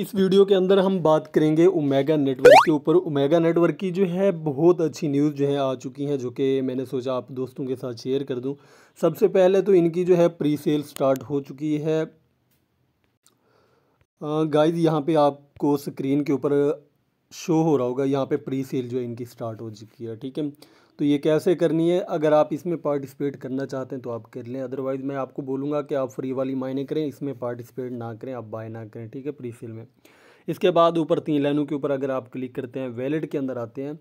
इस वीडियो के अंदर हम बात करेंगे ओमेगा नेटवर्क के ऊपर ओमेगा नेटवर्क की जो है बहुत अच्छी न्यूज़ जो है आ चुकी हैं जो कि मैंने सोचा आप दोस्तों के साथ शेयर कर दूं सबसे पहले तो इनकी जो है प्री सेल स्टार्ट हो चुकी है गाइज यहाँ पे आपको स्क्रीन के ऊपर शो हो रहा होगा यहाँ पे प्री सेल जो है इनकी स्टार्ट हो चुकी है ठीक है तो ये कैसे करनी है अगर आप इसमें पार्टिसिपेट करना चाहते हैं तो आप कर लें अदरवाइज़ मैं आपको बोलूँगा कि आप फ्री वाली मायने करें इसमें पार्टिसिपेट ना करें आप बाय ना करें ठीक है प्री सेल में इसके बाद ऊपर तीन लाइनों के ऊपर अगर आप क्लिक करते हैं वैलेट के अंदर आते हैं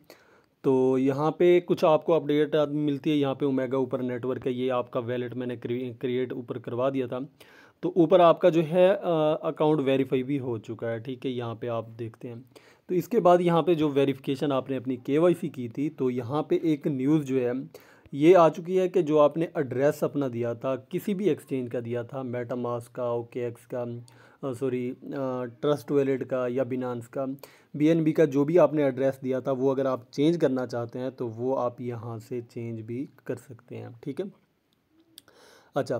तो यहाँ पे कुछ आपको अपडेट मिलती है यहाँ पे ओमेगा ऊपर नेटवर्क है ये आपका वैलेट मैंने क्रिएट ऊपर करवा दिया था तो ऊपर आपका जो है अकाउंट वेरीफाई भी हो चुका है ठीक है यहाँ पे आप देखते हैं तो इसके बाद यहाँ पे जो वेरिफिकेशन आपने अपनी के की थी तो यहाँ पे एक न्यूज़ जो है ये आ चुकी है कि जो आपने एड्रेस अपना दिया था किसी भी एक्सचेंज का दिया था मेटामास का ओके एक्स का सॉरी ट्रस्ट वैलेट का या बिनानस का बीएनबी का जो भी आपने एड्रेस दिया था वो अगर आप चेंज करना चाहते हैं तो वो आप यहाँ से चेंज भी कर सकते हैं ठीक है अच्छा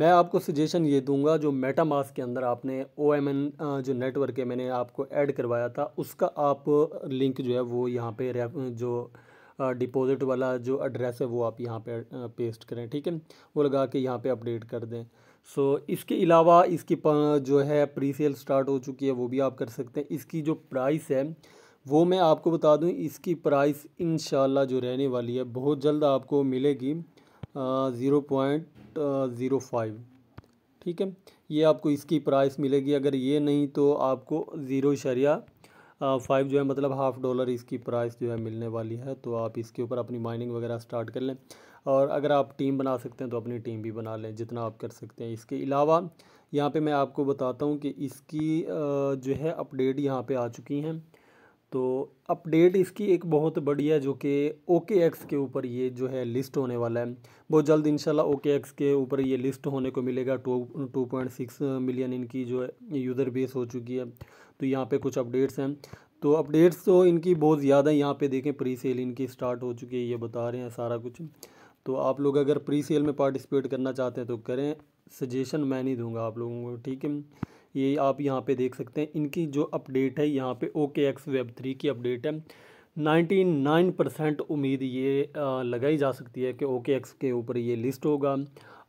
मैं आपको सजेशन ये दूंगा जो मेटामास के अंदर आपने ओ एम एन जो नेटवर्क है मैंने आपको ऐड करवाया था उसका आप लिंक जो है वो यहाँ पे जो डिपॉज़िट वाला जो एड्रेस है वो आप यहाँ पे पेस्ट करें ठीक है वो लगा के यहाँ पे अपडेट कर दें सो so, इसके अलावा इसकी जो है प्री सेल स्टार्ट हो चुकी है वो भी आप कर सकते हैं इसकी जो प्राइस है वो मैं आपको बता दूँ इसकी प्राइस इन जो रहने वाली है बहुत जल्द आपको मिलेगी ज़ीरो पॉइंट ज़ीरो फाइव ठीक है ये आपको इसकी प्राइस मिलेगी अगर ये नहीं तो आपको ज़ीरो शरिया फाइव जो है मतलब हाफ़ डॉलर इसकी प्राइस जो है मिलने वाली है तो आप इसके ऊपर अपनी माइनिंग वगैरह स्टार्ट कर लें और अगर आप टीम बना सकते हैं तो अपनी टीम भी बना लें जितना आप कर सकते हैं इसके अलावा यहाँ पे मैं आपको बताता हूँ कि इसकी जो है अपडेट यहाँ पे आ चुकी हैं तो अपडेट इसकी एक बहुत बढ़िया जो कि ओके एक्स के ऊपर ये जो है लिस्ट होने वाला है बहुत जल्द इंशाल्लाह ओके एक्स के ऊपर ये लिस्ट होने को मिलेगा two two point six million इनकी जो है यूज़र बेस हो चुकी है तो यहाँ पे कुछ अपडेट्स हैं तो अपडेट्स तो इनकी बहुत ज़्यादा यहाँ पर देखें प्री सेल इनकी स्टार्ट हो चुकी है ये बता रहे हैं सारा कुछ तो आप लोग अगर प्री सेल में पार्टिसिपेट करना चाहते हैं तो करें सजेशन मैं नहीं दूंगा आप लोगों को ठीक है ये आप यहाँ पे देख सकते हैं इनकी जो अपडेट है यहाँ पे ओके एक्स वेब थ्री की अपडेट है 99 परसेंट उम्मीद ये लगाई जा सकती है कि ओके एक्स के ऊपर ये लिस्ट होगा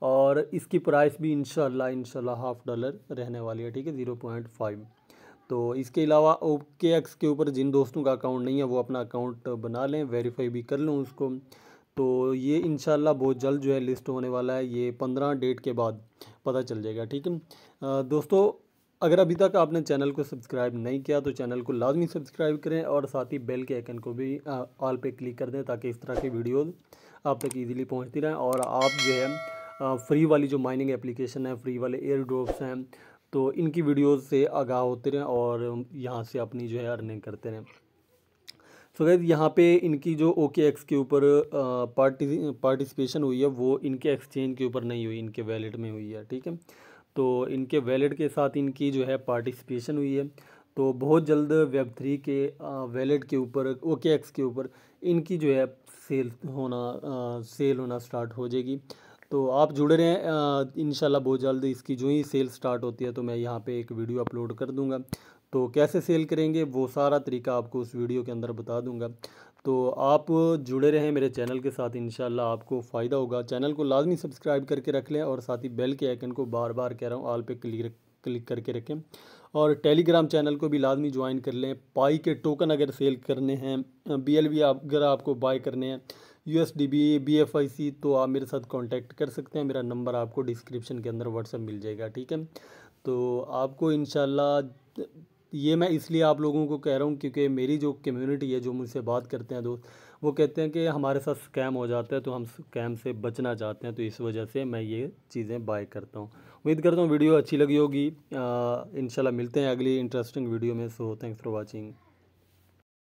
और इसकी प्राइस भी इन शाला इन हाफ डॉलर रहने वाली है ठीक है ज़ीरो पॉइंट फाइव तो इसके अलावा ओके एक्स के ऊपर जिन दोस्तों का अकाउंट नहीं है वो अपना अकाउंट बना लें वेरीफाई भी कर लूँ उसको तो ये इन बहुत जल्द जो है लिस्ट होने वाला है ये पंद्रह डेट के बाद पता चल जाएगा ठीक है दोस्तों अगर अभी तक आपने चैनल को सब्सक्राइब नहीं किया तो चैनल को लाजमी सब्सक्राइब करें और साथ ही बेल के आइकन को भी ऑल पे क्लिक कर दें ताकि इस तरह की वीडियोस आप तक इजीली पहुंचती रहें और आप जो है फ्री वाली जो माइनिंग एप्लीकेशन है फ्री वाले एयर ड्रॉप्स हैं तो इनकी वीडियोज़ से आगाह होते रहें और यहाँ से अपनी जो है अर्निंग करते रहें सो so गैज़ यहाँ पे इनकी जो ओ के एक्स के ऊपर पार्टिसिपेशन हुई है वो इनके एक्सचेंज के ऊपर नहीं हुई इनके वैलेट में हुई है ठीक है तो इनके वैलेट के साथ इनकी जो है पार्टिसिपेशन हुई है तो बहुत जल्द वेब थ्री के वैलेट के ऊपर ओके एक्स के ऊपर इनकी जो है सेल होना आ, सेल होना स्टार्ट हो जाएगी तो आप जुड़े रहें इन बहुत जल्द इसकी जो ही सेल स्टार्ट होती है तो मैं यहाँ पे एक वीडियो अपलोड कर दूँगा तो कैसे सेल करेंगे वो सारा तरीका आपको उस वीडियो के अंदर बता दूंगा तो आप जुड़े रहें मेरे चैनल के साथ इन आपको फ़ायदा होगा चैनल को लाजमी सब्सक्राइब करके रख लें और साथ ही बेल के आइकन को बार बार कह रहा हूँ आल पे क्लिक क्लिक करके रखें और टेलीग्राम चैनल को भी लाजमी ज्वाइन कर लें पाई के टोकन अगर सेल करने हैं बी एल अगर आपको बाई करने हैं U S D B B F I C तो आप मेरे साथ कॉन्टैक्ट कर सकते हैं मेरा नंबर आपको डिस्क्रिप्शन के अंदर व्हाट्सअप मिल जाएगा ठीक है तो आपको इन ये मैं इसलिए आप लोगों को कह रहा हूँ क्योंकि मेरी जो कम्युनिटी है जो मुझसे बात करते हैं दोस्त वो कहते हैं कि हमारे साथ स्कैम हो जाता है तो हम स्कैम से बचना चाहते हैं तो इस वजह से मैं ये चीज़ें बाय करता हूँ उम्मीद करता हूँ वीडियो अच्छी लगी होगी इनशाला मिलते हैं अगली इंटरेस्टिंग वीडियो में सो थैंक्स फॉर वॉचिंग